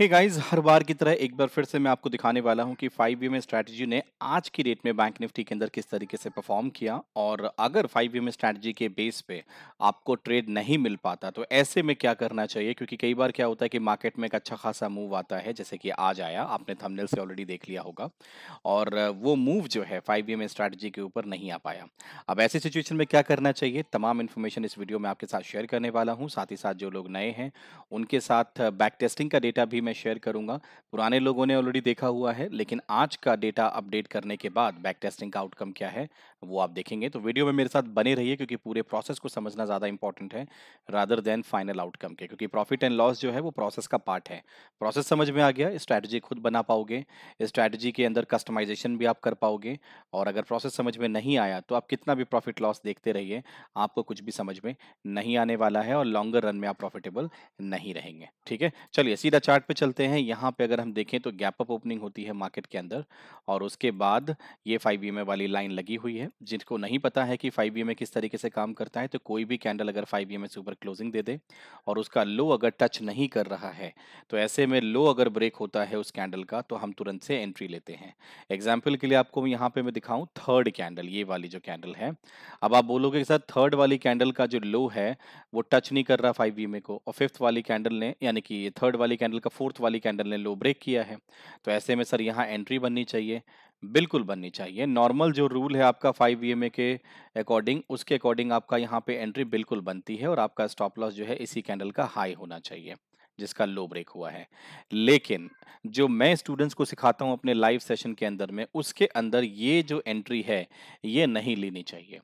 हे hey guys हर बार की तरह एक बार फिर से मैं आपको दिखाने वाला हूं कि फाइव वी एम स्ट्रैटेजी ने आज की डेट में बैंक निफ्टी के अंदर किस तरीके से परफॉर्म किया और अगर फाइव में स्ट्रैटेजी के बेस पे आपको ट्रेड नहीं मिल पाता तो ऐसे में क्या करना चाहिए क्योंकि कई बार क्या होता है कि मार्केट में एक अच्छा खासा मूव आता है जैसे कि आज आया आपने थमनेल से ऑलरेडी देख लिया होगा और वो मूव जो है फाइव वी एम स्ट्रैटेजी के ऊपर नहीं आ पाया अब ऐसे सिचुएशन में क्या करना चाहिए तमाम इन्फॉर्मेशन इस वीडियो में आपके साथ शेयर करने वाला हूँ साथ ही साथ जो लोग नए हैं उनके साथ बैक टेस्टिंग का डेटा भी मैं मैं शेयर करूंगा पुराने लोगों ने ऑलरेडी देखा हुआ है लेकिन आज का डेटा अपडेट करने के बाद बैक टेस्टिंग का आउटकम क्या है वो आप देखेंगे तो वीडियो में मेरे साथ बने रहिए क्योंकि पूरे प्रोसेस को समझना ज़्यादा इंपॉर्टेंट है रादर देन फाइनल आउटकम के क्योंकि प्रॉफिट एंड लॉस जो है वो प्रोसेस का पार्ट है प्रोसेस समझ में आ गया स्ट्रैटेजी खुद बना पाओगे स्ट्रैटेजी के अंदर कस्टमाइजेशन भी आप कर पाओगे और अगर प्रोसेस समझ में नहीं आया तो आप कितना भी प्रॉफिट लॉस देखते रहिए आपको कुछ भी समझ में नहीं आने वाला है और लॉन्गर रन में आप प्रॉफिटेबल नहीं रहेंगे ठीक है चलिए सीधा चार्ट पे चलते हैं यहाँ पे अगर हम देखें तो गैप अप ओपनिंग होती है मार्केट के अंदर और उसके बाद ये फाइव ई e वाली लाइन लगी हुई है जिनको नहीं पता है कि फाइव ई किस तरीके से काम करता है तो कोई भी कैंडल अगर फाइव ई से ऊपर क्लोजिंग दे दे और उसका लो अगर टच नहीं कर रहा है तो ऐसे में लो अगर ब्रेक होता है उस कैंडल का तो हम तुरंत से एंट्री लेते हैं एग्जाम्पल के लिए आपको यहाँ पे मैं दिखाऊँ थर्ड कैंडल ये वाली जो कैंडल है अब आप बोलोगे कि सर थर्ड वाली कैंडल का जो लो है वो टच नहीं कर रहा फाइव ई को और फिफ्थ वाली कैंडल ने यानी कि थर्ड वाली कैंडल का फोर्थ वाली कैंडल ने लो ब्रेक किया है तो ऐसे में सर यहाँ एंट्री बननी चाहिए बिल्कुल बननी चाहिए नॉर्मल जो रूल है आपका फाइव ई के अकॉर्डिंग उसके अकॉर्डिंग आपका यहाँ पे एंट्री बिल्कुल बनती है और आपका स्टॉप लॉस जो है इसी कैंडल का हाई होना चाहिए जिसका लो ब्रेक हुआ है लेकिन जो मैं स्टूडेंट्स को सिखाता हूं अपने लाइव सेशन के अंदर में उसके अंदर ये जो एंट्री है ये नहीं लेनी चाहिए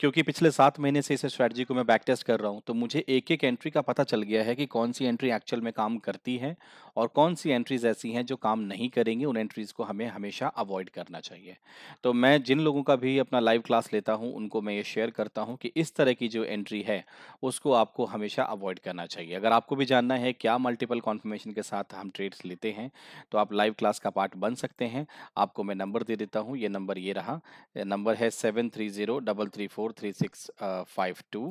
क्योंकि पिछले सात महीने से इस स्ट्रैटेजी को मैं बैक टेस्ट कर रहा हूं तो मुझे एक एक एंट्री का पता चल गया है कि कौन सी एंट्री एक्चुअल में काम करती है और कौन सी एंट्रीज ऐसी हैं जो काम नहीं करेंगी उन एंट्रीज को हमें हमेशा अवॉइड करना चाहिए तो मैं जिन लोगों का भी अपना लाइव क्लास लेता हूँ उनको मैं ये शेयर करता हूँ कि इस तरह की जो एंट्री है उसको आपको हमेशा अवॉइड करना चाहिए अगर आपको भी जानना है क्या मल्टीपल कॉन्फर्मेशन के साथ हम ट्रेड्स लेते हैं तो आप लाइव क्लास का पार्ट बन सकते हैं आपको मैं नंबर दे देता हूँ ये नंबर ये रहा नंबर है seven three zero double three four three six five two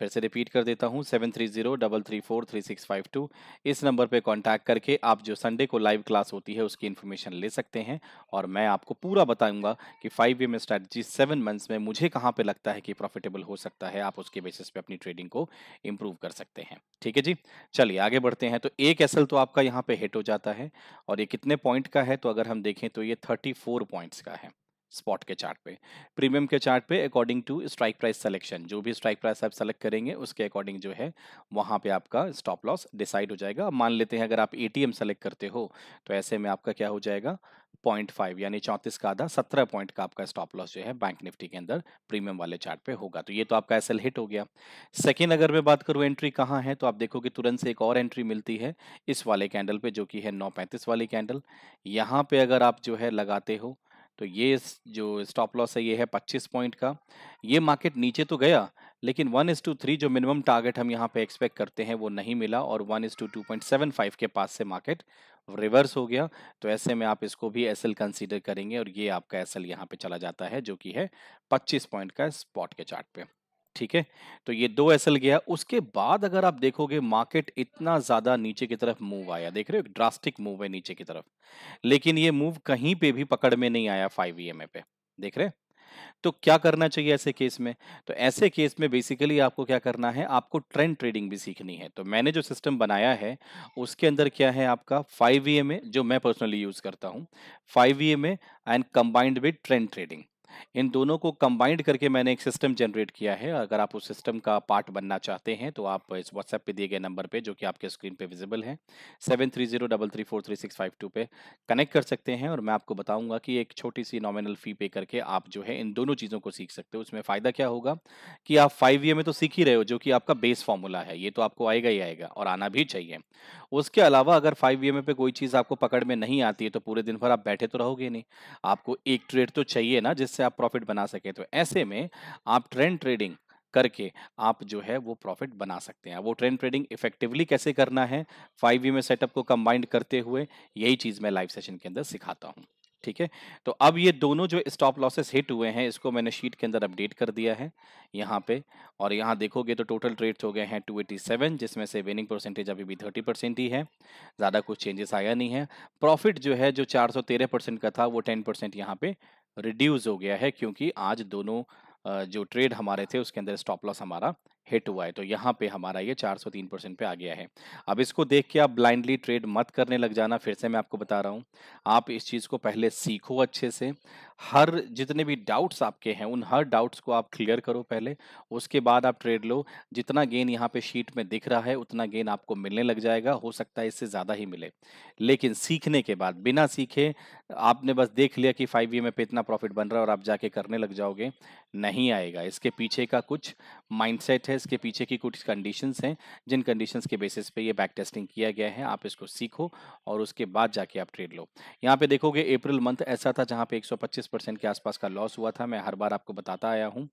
फिर से रिपीट कर देता हूँ seven three zero double three four three six five two इस नंबर पे कांटेक्ट करके आप जो संडे को लाइव क्लास होती है उसकी इन्फॉर्मेशन ले सकते हैं और मैं आपको पूरा बताऊंगा कि फाइव में स्ट्रैटेजी सेवन मंथ्स में मुझे कहाँ पे लगता है कि प्रॉफिटेबल हो सकता है आप उसके बेसिस पे अपनी ट्रेडिंग को इम्प्रूव कर सकते हैं ठीक है जी चलिए आगे बढ़ते हैं तो एक एसल तो आपका यहाँ पे हिट हो जाता है और ये कितने पॉइंट का है तो अगर हम देखें तो ये थर्टी पॉइंट्स का है स्पॉट के चार्ट पे प्रीमियम के चार्ट पे according to strike price selection जो भी स्ट्राइक प्राइस आप सेलेक्ट करेंगे उसके अकॉर्डिंग जो है वहाँ पे आपका स्टॉप लॉस डिसाइड हो जाएगा मान लेते हैं अगर आप एटीएम सेलेक्ट करते हो तो ऐसे में आपका क्या हो जाएगा पॉइंट फाइव यानी चौंतीस का आधा सत्रह पॉइंट का आपका स्टॉप लॉस जो है बैंक निफ्टी के अंदर प्रीमियम वाले चार्ट पे होगा तो ये तो आपका एसएल हिट हो गया सेकेंड अगर मैं बात करूँ एंट्री कहाँ है तो आप देखोगे तुरंत से एक और एंट्री मिलती है इस वाले कैंडल पे जो कि है नौ पैंतीस वाली कैंडल यहाँ पे अगर आप जो है लगाते हो तो ये जो स्टॉप लॉस है ये है पच्चीस पॉइंट का ये मार्केट नीचे तो गया लेकिन वन इज़ टू थ्री जो मिनिमम टारगेट हम यहाँ पे एक्सपेक्ट करते हैं वो नहीं मिला और one is to two point seven five के पास से मार्केट रिवर्स हो गया तो ऐसे में आप इसको भी एसएल कंसीडर कंसिडर करेंगे और ये आपका एसएल एल यहाँ पे चला जाता है जो कि है पच्चीस पॉइंट का स्पॉट के चार्ट पे ठीक है तो ये दो एसएल गया उसके बाद अगर आप देखोगे मार्केट इतना ज़्यादा नीचे की तरफ मूव आया देख रहे हो ड्रास्टिक मूव है नीचे की तरफ लेकिन ये मूव कहीं पे भी पकड़ में नहीं आया फाइव ईएमए e पे देख रहे तो क्या करना चाहिए ऐसे केस में तो ऐसे केस में बेसिकली आपको क्या करना है आपको ट्रेंड ट्रेडिंग भी सीखनी है तो मैंने जो सिस्टम बनाया है उसके अंदर क्या है आपका फाइव ई e जो मैं पर्सनली यूज़ करता हूँ five E and combined with trend trading इन दोनों को कंबाइंड करके मैंने एक सिस्टम जनरेट किया है अगर आप उस सिस्टम का पार्ट बनना चाहते हैं तो आप इस व्हाट्सएप पे दिए गए नंबर पे जो कि आपके स्क्रीन पे विजिबल है seven three zero double three four three six five two पे कनेक्ट कर सकते हैं और मैं आपको बताऊंगा कि एक छोटी सी नॉमिनल फ़ी पे करके आप जो है इन दोनों चीज़ों को सीख सकते हो उसमें फ़ायदा क्या होगा कि आप फाइव ईयर में तो सीख ही रहे हो जो कि आपका बेस फॉर्मूला है ये तो आपको आएगा ही आएगा और आना भी चाहिए उसके अलावा अगर फाइव ईयर में पे कोई चीज़ आपको पकड़ में नहीं आती है तो पूरे दिन भर आप बैठे तो रहोगे नहीं आपको एक ट्रेड तो चाहिए ना जिससे से आप प्रॉफिट बना सकें तो ऐसे में आप ट्रेंड ट्रेडिंग करके आप जो है वो प्रॉफिट बना सकते हैं वो ट्रेंड ट्रेडिंग इफेक्टिवली कैसे करना है फाइव ई में सेटअप को कंबाइंड करते हुए यही चीज़ मैं लाइव सेशन के अंदर सिखाता हूँ ठीक है तो अब ये दोनों जो स्टॉप लॉसेस हिट हुए हैं इसको मैंने शीट के अंदर अपडेट कर दिया है यहाँ पे और यहाँ देखोगे तो टोटल ट्रेड्स हो गए हैं 287 जिसमें से विनिंग परसेंटेज अभी भी 30 परसेंट ही है ज़्यादा कुछ चेंजेस आया नहीं है प्रॉफिट जो है जो 413 परसेंट का था वो 10 परसेंट यहाँ पे रिड्यूस हो गया है क्योंकि आज दोनों जो ट्रेड हमारे थे उसके अंदर स्टॉप लॉस हमारा हिट हुआ है तो यहाँ पे हमारा ये 403 परसेंट पे आ गया है अब इसको देख के आप ब्लाइंडली ट्रेड मत करने लग जाना फिर से मैं आपको बता रहा हूँ आप इस चीज़ को पहले सीखो अच्छे से हर जितने भी डाउट्स आपके हैं उन हर डाउट्स को आप क्लियर करो पहले उसके बाद आप ट्रेड लो जितना गेन यहाँ पे शीट में दिख रहा है उतना गेन आपको मिलने लग जाएगा हो सकता है इससे ज़्यादा ही मिले लेकिन सीखने के बाद बिना सीखे आपने बस देख लिया कि फाइव ई में पे इतना प्रॉफिट बन रहा है और आप जाके करने लग जाओगे नहीं आएगा इसके पीछे का कुछ माइंडसेट है इसके पीछे की कुछ कंडीशंस हैं जिन कंडीशंस के बेसिस पे ये बैक टेस्टिंग किया गया है आप इसको सीखो और उसके बाद जाके आप ट्रेड लो यहाँ पे देखोगे अप्रैल मंथ ऐसा था जहाँ पे 125 परसेंट के आसपास का लॉस हुआ था मैं हर बार आपको बताता आया हूं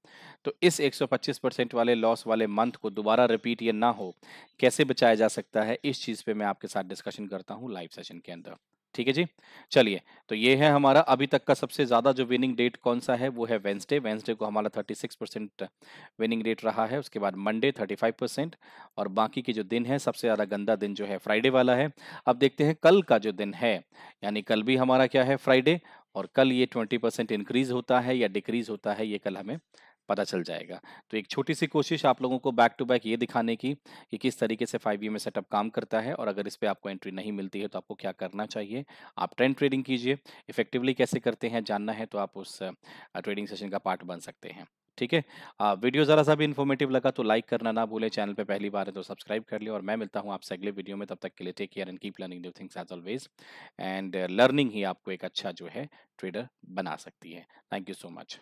तो इस 125 परसेंट वाले लॉस वाले मंथ को दोबारा रिपीट ये ना हो कैसे बचाया जा सकता है इस चीज़ पे मैं आपके साथ डिस्कशन करता हूं लाइव सेशन के अंदर ठीक है जी चलिए तो ये है हमारा अभी तक का सबसे ज़्यादा जो विनिंग डेट कौन सा है वो है वेंसडे वेंसडे को हमारा थर्टी विनिंग डेट रहा है उसके बाद मंडे थर्टी और बाकी के जो दिन है सबसे ज़्यादा गंदा दिन जो है फ्राइडे वाला है अब देखते हैं कल का जो दिन है यानी कल भी हमारा क्या है फ्राइडे और कल ये ट्वेंटी परसेंट इंक्रीज होता है या डिक्रीज होता है ये कल हमें पता चल जाएगा तो एक छोटी सी कोशिश आप लोगों को बैक टू बैक ये दिखाने की कि किस तरीके से फाइव ई में सेटअप काम करता है और अगर इस पर आपको एंट्री नहीं मिलती है तो आपको क्या करना चाहिए आप ट्रेंड ट्रेडिंग कीजिए इफेक्टिवली कैसे करते हैं जानना है तो आप उस ट्रेडिंग सेशन का पार्ट बन सकते हैं ठीक है हाँ, वीडियो ज़रा सा भी इन्फॉर्मेटिव लगा तो लाइक करना ना भूले चैनल पे पहली बार है तो सब्सक्राइब कर लिया और मैं मिलता हूँ आपसे अगले वीडियो में तब तक के लिए take care and keep learning new things as always and learning ही आपको एक अच्छा जो है ट्रेडर बना सकती है थैंक यू सो मच